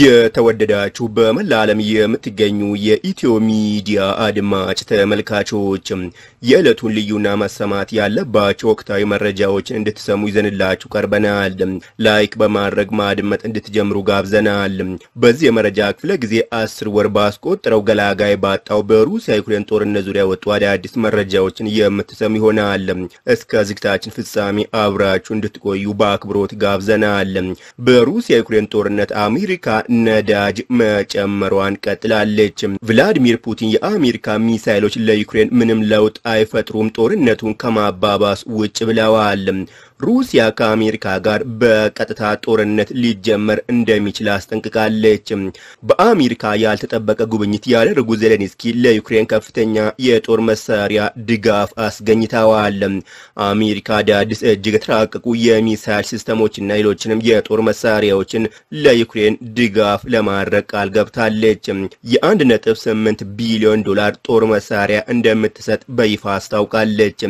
የተወደዳችሁ በመላ ዓለም የምትገኙ የኢትዮ ሚዲያ አድማጭ ተመልካቾች የዕለቱን ልዩና መሰማት ያለባቸው ወቅታዊ መረጃዎችን እንድትሰሙ ይዘንላችሁ ቀርበናል። ላይክ በማድረግ ማድመጥ እንድትጀምሩ ጋብዘናል። በዚህ የመረጃ ክፍለ ጊዜ አስር ወር ባስቆጠረው ገላጋይ ባጣው በሩሲያ ዩክሬን ጦርነት ዙሪያ ወጡ አዳዲስ መረጃዎችን የምትሰሙ ይሆናል። እስከ ዝግታችን ፍጻሜ አብራችሁ እንድትቆዩ በአክብሮት ጋብዘናል። በሩሲያ ዩክሬን ጦርነት አሜሪካ ነዳጅ መጨመሯን ቀጥላለች። ቭላዲሚር ፑቲን የአሜሪካ ሚሳይሎች ለዩክሬን ምንም ለውጥ አይፈጥሩም፣ ጦርነቱን ከማባባስ ውጭ ብለዋል። ሩሲያ ከአሜሪካ ጋር በቀጥታ ጦርነት ሊጀመር እንደሚችል አስጠንቅቃለች። በአሜሪካ ያልተጠበቀ ጉብኝት ያደረጉ ዜሌንስኪ ለዩክሬን ከፍተኛ የጦር መሳሪያ ድጋፍ አስገኝተዋል። አሜሪካ አዳዲስ እጅግ የተራቀቁ የሚሳይል ሲስተሞችና ሌሎችንም የጦር መሳሪያዎችን ለዩክሬን ድጋፍ ድጋፍ ለማድረግ ቃል ገብታለች። የአንድ ነጥብ ስምንት ቢሊዮን ዶላር ጦር መሳሪያ እንደምትሰጥ በይፋ አስታውቃለች።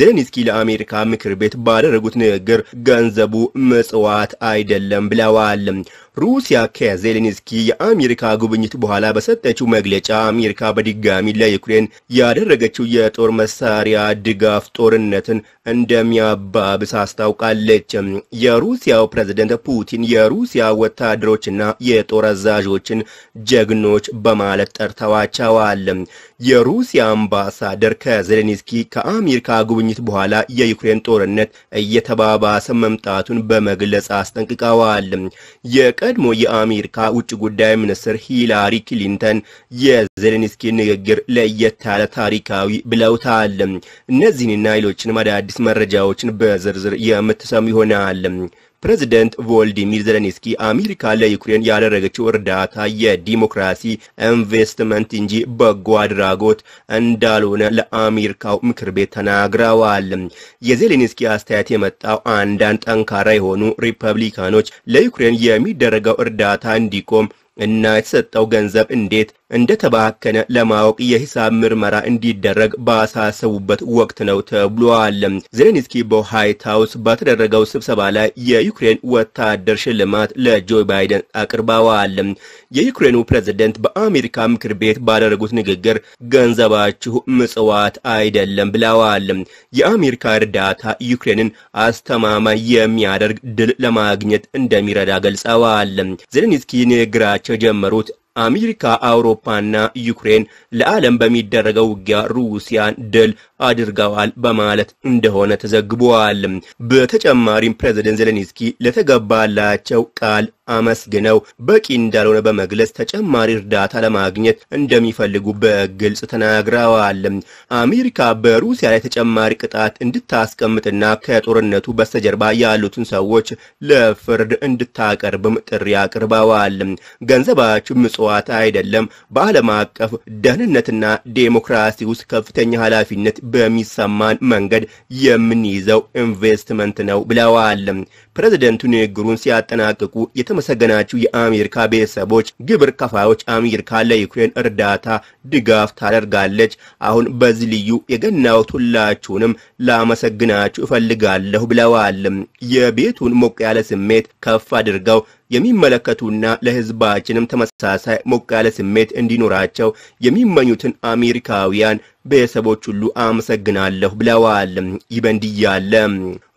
ዜሌንስኪ ለአሜሪካ ምክር ቤት ባደረጉት ንግግር ገንዘቡ መጽዋት አይደለም ብለዋል። ሩሲያ ከዜሌንስኪ የአሜሪካ ጉብኝት በኋላ በሰጠችው መግለጫ አሜሪካ በድጋሚ ለዩክሬን ያደረገችው የጦር መሳሪያ ድጋፍ ጦርነትን እንደሚያባብስ አስታውቃለች። የሩሲያው ፕሬዝደንት ፑቲን የሩሲያ ወታደሮችና የጦር አዛዦችን ጀግኖች በማለት ጠርተዋቸዋል። የሩሲያ አምባሳደር ከዜሌንስኪ ከአሜሪካ ጉብኝት በኋላ የዩክሬን ጦርነት እየተባባሰ መምጣቱን በመግለጽ አስጠንቅቀዋል። የቀድሞ የአሜሪካ ውጭ ጉዳይ ሚኒስትር ሂላሪ ክሊንተን የዜሌንስኪ ንግግር ለየት ያለ ታሪካዊ ብለውታል። እነዚህንና ሌሎችንም አዳዲስ መረጃዎችን በዝርዝር የምትሰሙ ይሆናል። ፕሬዚደንት ቮልዲሚር ዘለንስኪ አሜሪካ ለዩክሬን ያደረገችው እርዳታ የዲሞክራሲ ኢንቨስትመንት እንጂ በጎ አድራጎት እንዳልሆነ ለአሜሪካው ምክር ቤት ተናግረዋል። የዜሌንስኪ አስተያየት የመጣው አንዳንድ ጠንካራ የሆኑ ሪፐብሊካኖች ለዩክሬን የሚደረገው እርዳታ እንዲቆም እና የተሰጠው ገንዘብ እንዴት እንደተባከነ ለማወቅ የሂሳብ ምርመራ እንዲደረግ ባሳሰቡበት ወቅት ነው ተብሏል። ዜሌንስኪ በዋይት ሀውስ በተደረገው ስብሰባ ላይ የዩክሬን ወታደር ሽልማት ለጆ ባይደን አቅርበዋል። የዩክሬኑ ፕሬዝደንት በአሜሪካ ምክር ቤት ባደረጉት ንግግር ገንዘባችሁ ምጽዋት አይደለም ብለዋል። የአሜሪካ እርዳታ ዩክሬንን አስተማማኝ የሚያደርግ ድል ለማግኘት እንደሚረዳ ገልጸዋል። ዜሌንስኪ ንግግራቸው ጀመሩት አሜሪካ፣ አውሮፓና ዩክሬን ለዓለም በሚደረገው ውጊያ ሩሲያን ድል አድርገዋል በማለት እንደሆነ ተዘግቧል። በተጨማሪም ፕሬዝደንት ዜሌንስኪ ለተገባላቸው ቃል አመስግነው በቂ እንዳልሆነ በመግለጽ ተጨማሪ እርዳታ ለማግኘት እንደሚፈልጉ በግልጽ ተናግረዋል። አሜሪካ በሩሲያ ላይ ተጨማሪ ቅጣት እንድታስቀምጥና ከጦርነቱ በስተጀርባ ያሉትን ሰዎች ለፍርድ እንድታቀርብም ጥሪ አቅርበዋል። ገንዘባችሁ ምጽዋት አይደለም፣ በዓለም አቀፍ ደህንነትና ዴሞክራሲ ውስጥ ከፍተኛ ኃላፊነት በሚሰማን መንገድ የምንይዘው ኢንቨስትመንት ነው ብለዋል። ፕሬዚደንቱ ንግግሩን ሲያጠናቅቁ የተመሰገናችሁ የአሜሪካ ቤተሰቦች፣ ግብር ከፋዮች አሜሪካ ለዩክሬን እርዳታ ድጋፍ ታደርጋለች። አሁን በዚህ ልዩ የገናውት ሁላችሁንም ላመሰግናችሁ እፈልጋለሁ ብለዋል። የቤቱን ሞቅ ያለ ስሜት ከፍ አድርገው የሚመለከቱና ለህዝባችንም ተመሳሳይ ሞቅ ያለ ስሜት እንዲኖራቸው የሚመኙትን አሜሪካውያን ቤተሰቦች ሁሉ አመሰግናለሁ ብለዋል። ይበንድያለ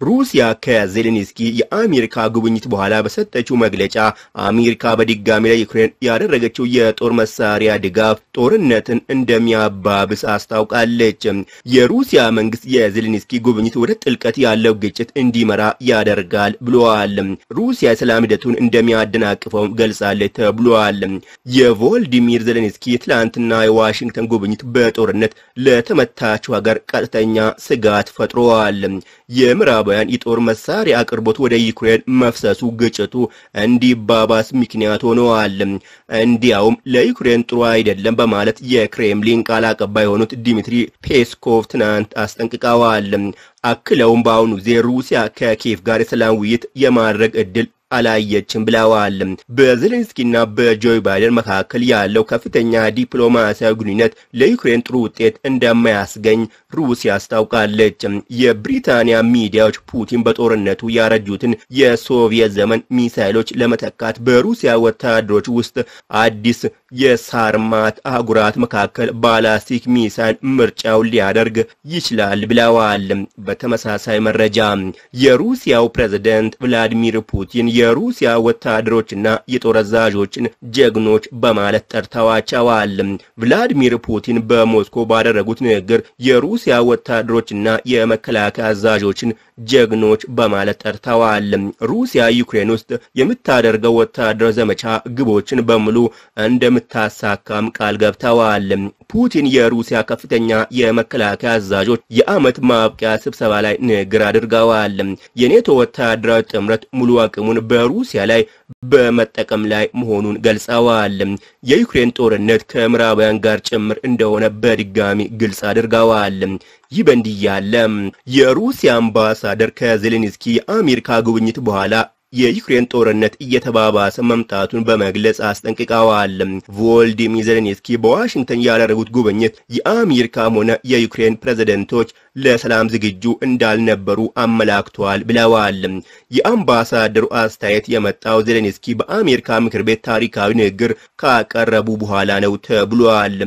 ሩሲያ ከዜሌንስኪ የአሜሪካ ጉብኝት በኋላ በሰጠችው መግለጫ አሜሪካ በድጋሚ ላይ ዩክሬን ያደረገችው የጦር መሳሪያ ድጋፍ ጦርነትን እንደሚያባብስ አስታውቃለች። የሩሲያ መንግስት የዜሌንስኪ ጉብኝት ወደ ጥልቀት ያለው ግጭት እንዲመራ ያደርጋል ብለዋል። ሩሲያ የሰላም ሂደቱን እንደሚያደናቅፈው ገልጻለች ተብሏል። የቮልዲሚር ዜሌንስኪ ትላንትና የዋሽንግተን ጉብኝት በጦርነት ለተመታችው ሀገር ቀጥተኛ ስጋት ፈጥሯል። የምዕራብ ምዕራባውያን የጦር መሳሪያ አቅርቦት ወደ ዩክሬን መፍሰሱ ግጭቱ እንዲባባስ ምክንያት ሆነዋል። እንዲያውም ለዩክሬን ጥሩ አይደለም በማለት የክሬምሊን ቃል አቀባይ የሆኑት ዲሚትሪ ፔስኮቭ ትናንት አስጠንቅቀዋል። አክለውም በአሁኑ ጊዜ ሩሲያ ከኪየቭ ጋር የሰላም ውይይት የማድረግ እድል። አላየችም ብለዋል። በዜሌንስኪና በጆ ባይደን መካከል ያለው ከፍተኛ ዲፕሎማሲያዊ ግንኙነት ለዩክሬን ጥሩ ውጤት እንደማያስገኝ ሩሲያ አስታውቃለች። የብሪታንያ ሚዲያዎች ፑቲን በጦርነቱ ያረጁትን የሶቪየት ዘመን ሚሳይሎች ለመተካት በሩሲያ ወታደሮች ውስጥ አዲስ የሳርማት አህጉራት መካከል ባላስቲክ ሚሳይል ምርጫውን ሊያደርግ ይችላል ብለዋል። በተመሳሳይ መረጃ የሩሲያው ፕሬዝደንት ቭላዲሚር ፑቲን የሩሲያ ወታደሮችና የጦር አዛዦችን ጀግኖች በማለት ጠርተዋቸዋል። ቭላዲሚር ፑቲን በሞስኮ ባደረጉት ንግግር የሩሲያ ወታደሮችና የመከላከያ አዛዦችን ጀግኖች በማለት ጠርተዋል። ሩሲያ ዩክሬን ውስጥ የምታደርገው ወታደር ዘመቻ ግቦችን በሙሉ እንደም እንደምታሳካም ቃል ገብተዋል። ፑቲን የሩሲያ ከፍተኛ የመከላከያ አዛዦች የዓመት ማብቂያ ስብሰባ ላይ ንግግር አድርገዋል። የኔቶ ወታደራዊ ጥምረት ሙሉ አቅሙን በሩሲያ ላይ በመጠቀም ላይ መሆኑን ገልጸዋል። የዩክሬን ጦርነት ከምዕራባውያን ጋር ጭምር እንደሆነ በድጋሚ ግልጽ አድርገዋል። ይህ በእንዲህ ያለ የሩሲያ አምባሳደር ከዜሌንስኪ የአሜሪካ ጉብኝት በኋላ የዩክሬን ጦርነት እየተባባሰ መምጣቱን በመግለጽ አስጠንቅቀዋል። ቮልዲሚር ዜሌንስኪ በዋሽንግተን ያደረጉት ጉብኝት የአሜሪካም ሆነ የዩክሬን ፕሬዝደንቶች ለሰላም ዝግጁ እንዳልነበሩ አመላክቷል ብለዋል። የአምባሳደሩ አስተያየት የመጣው ዜሌንስኪ በአሜሪካ ምክር ቤት ታሪካዊ ንግግር ካቀረቡ በኋላ ነው ተብሏል።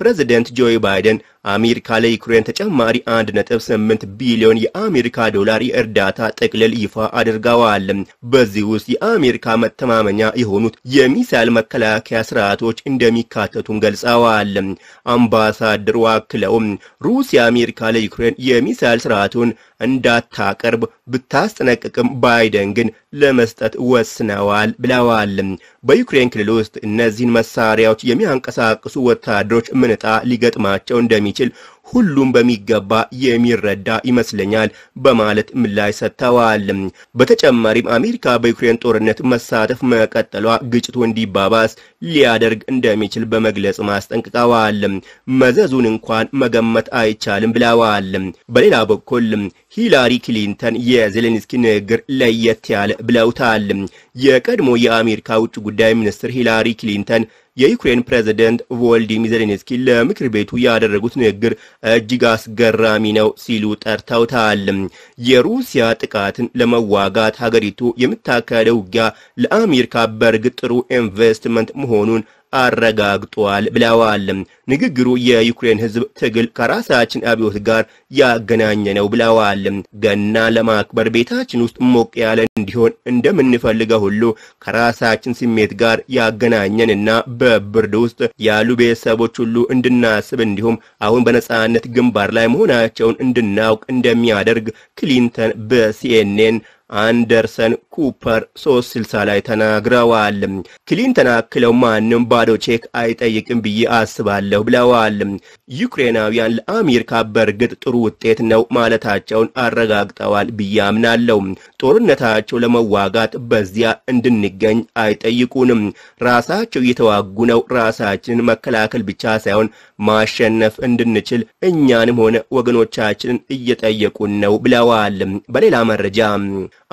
ፕሬዚደንት ጆ ባይደን አሜሪካ ለዩክሬን ተጨማሪ 1.8 ቢሊዮን የአሜሪካ ዶላር የእርዳታ ጥቅልል ይፋ አድርገዋል። በዚህ ውስጥ የአሜሪካ መተማመኛ የሆኑት የሚሳይል መከላከያ ስርዓቶች እንደሚካተቱም ገልጸዋል። አምባሳደሩ አክለውም ሩሲያ አሜሪካ ለዩክሬን የሚሳኤል ስርዓቱን እንዳታቀርብ ብታስጠነቅቅም ባይደን ግን ለመስጠት ወስነዋል ብለዋል። በዩክሬን ክልል ውስጥ እነዚህን መሳሪያዎች የሚያንቀሳቅሱ ወታደሮች ምንጣ ሊገጥማቸው እንደሚችል ሁሉም በሚገባ የሚረዳ ይመስለኛል በማለት ምላሽ ሰጥተዋል። በተጨማሪም አሜሪካ በዩክሬን ጦርነት መሳተፍ መቀጠሏ ግጭቱ እንዲባባስ ሊያደርግ እንደሚችል በመግለጽ ማስጠንቅቀዋል። መዘዙን እንኳን መገመት አይቻልም ብለዋል። በሌላ በኩል ሂላሪ ክሊንተን የዜሌንስኪ ንግግር ለየት ያለ ብለውታል። የቀድሞ የአሜሪካ ውጭ ጉዳይ ሚኒስትር ሂላሪ ክሊንተን የዩክሬን ፕሬዝደንት ቮልዲሚር ዜሌንስኪ ለምክር ቤቱ ያደረጉት ንግግር እጅግ አስገራሚ ነው ሲሉ ጠርተውታል። የሩሲያ ጥቃትን ለመዋጋት ሀገሪቱ የምታካሄደው ውጊያ ለአሜሪካ በእርግጥ ጥሩ ኢንቨስትመንት መሆኑን አረጋግጧል ብለዋል። ንግግሩ የዩክሬን ህዝብ ትግል ከራሳችን አብዮት ጋር ያገናኘ ነው ብለዋል። ገና ለማክበር ቤታችን ውስጥ ሞቅ ያለ እንዲሆን እንደምንፈልገው ሁሉ ከራሳችን ስሜት ጋር ያገናኘንና በብርድ ውስጥ ያሉ ቤተሰቦች ሁሉ እንድናስብ እንዲሁም አሁን በነጻነት ግንባር ላይ መሆናቸውን እንድናውቅ እንደሚያደርግ ክሊንተን በሲኤንኤን አንደርሰን ኩፐር 360 ላይ ተናግረዋል። ክሊንተን አክለው ማንም ባዶ ቼክ አይጠይቅም ብዬ አስባለሁ ብለዋል። ዩክሬናውያን ለአሜሪካ በእርግጥ ጥሩ ውጤት ነው ማለታቸውን አረጋግጠዋል ብዬ አምናለሁ። ጦርነታቸው ለመዋጋት በዚያ እንድንገኝ አይጠይቁንም። ራሳቸው እየተዋጉ ነው። ራሳችንን መከላከል ብቻ ሳይሆን ማሸነፍ እንድንችል እኛንም ሆነ ወገኖቻችንን እየጠየቁን ነው ብለዋል። በሌላ መረጃ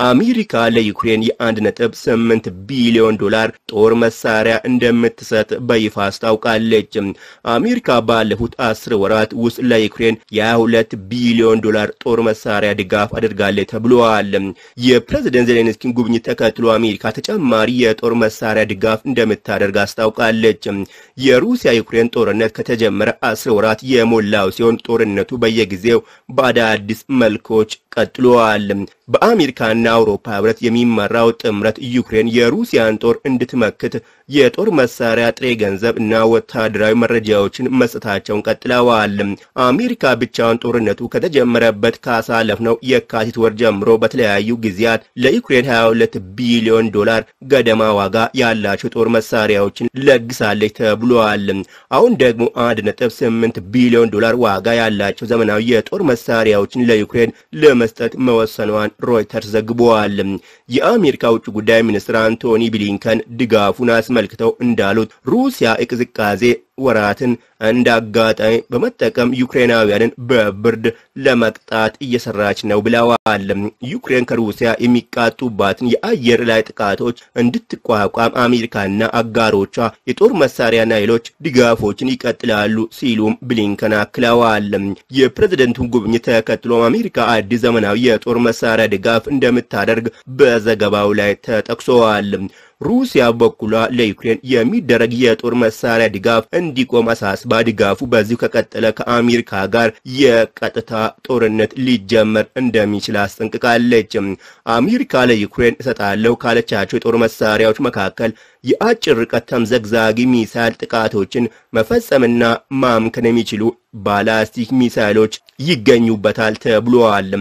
አሜሪካ ለዩክሬን የ1.8 ቢሊዮን ዶላር ጦር መሳሪያ እንደምትሰጥ በይፋ አስታውቃለች። አሜሪካ ባለፉት አስር ወራት ውስጥ ለዩክሬን የ22 ቢሊዮን ዶላር ጦር መሳሪያ ድጋፍ አድርጋለች ተብሏል። የፕሬዝደንት ዜሌንስኪን ጉብኝት ተከትሎ አሜሪካ ተጨማሪ የጦር መሳሪያ ድጋፍ እንደምታደርግ አስታውቃለች። የሩሲያ ዩክሬን ጦርነት ከተጀመረ አስር ወራት የሞላው ሲሆን ጦርነቱ በየጊዜው በአዳዲስ መልኮች ቀጥሏል። በአሜሪካና አውሮፓ ህብረት የሚመራው ጥምረት ዩክሬን የሩሲያን ጦር እንድትመክት የጦር መሳሪያ፣ ጥሬ ገንዘብ እና ወታደራዊ መረጃዎችን መስጠታቸውን ቀጥለዋል። አሜሪካ ብቻውን ጦርነቱ ከተጀመረበት ካሳለፍነው የካቲት ወር ጀምሮ በተለያዩ ጊዜያት ለዩክሬን 22 ቢሊዮን ዶላር ገደማ ዋጋ ያላቸው ጦር መሳሪያዎችን ለግሳለች ተብሏል። አሁን ደግሞ 1.8 ቢሊዮን ዶላር ዋጋ ያላቸው ዘመናዊ የጦር መሳሪያዎችን ለዩክሬን ለመስጠት መወሰኗን ሮይተርስ ዘግቧል። የአሜሪካ ውጭ ጉዳይ ሚኒስትር አንቶኒ ብሊንከን ድጋፉን አስመ አስመልክተው እንዳሉት ሩሲያ የቅዝቃዜ ወራትን እንደ አጋጣሚ በመጠቀም ዩክሬናውያንን በብርድ ለመቅጣት እየሰራች ነው ብለዋል። ዩክሬን ከሩሲያ የሚቃጡባትን የአየር ላይ ጥቃቶች እንድትቋቋም አሜሪካና አጋሮቿ የጦር መሳሪያና ሌሎች ድጋፎችን ይቀጥላሉ ሲሉም ብሊንከን አክለዋል። የፕሬዝደንቱን ጉብኝት ተከትሎም አሜሪካ አዲስ ዘመናዊ የጦር መሳሪያ ድጋፍ እንደምታደርግ በዘገባው ላይ ተጠቅሷል። ሩሲያ በኩሏ ለዩክሬን የሚደረግ የጦር መሳሪያ ድጋፍ እንዲቆም አሳስባ ድጋፉ በዚሁ ከቀጠለ ከአሜሪካ ጋር የቀጥታ ጦርነት ሊጀመር እንደሚችል አስጠንቅቃለች። አሜሪካ ለዩክሬን እሰጣለሁ ካለቻቸው የጦር መሳሪያዎች መካከል የአጭር ርቀት ተምዘግዛጊ ሚሳይል ጥቃቶችን መፈጸምና ማምከን የሚችሉ ባላስቲክ ሚሳይሎች ይገኙበታል ተብሏል።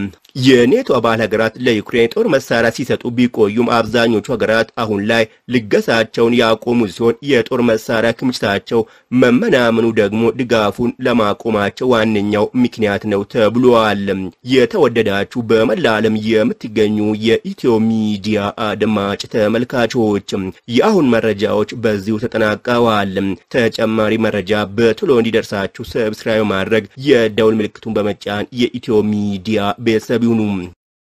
የኔቶ አባል ሀገራት ለዩክሬን ጦር መሳሪያ ሲሰጡ ቢቆዩም አብዛኞቹ ሀገራት አሁን ላይ ልገሳቸውን ያቆሙ ሲሆን የጦር መሳሪያ ክምችታቸው መመናመኑ ደግሞ ድጋፉን ለማቆማቸው ዋነኛው ምክንያት ነው ተብሏል። የተወደዳችሁ በመላ ዓለም የምትገኙ የኢትዮ ሚዲያ አድማጭ ተመልካቾች የአሁን መረጃዎች በዚሁ ተጠናቀዋል። ተጨማሪ መረጃ በቶሎ እንዲደርሳችሁ ሰብስክራይብ በማድረግ የደውል ምልክቱን በመጫን የኢትዮ ሚዲያ ቤተሰብ ይሁኑ።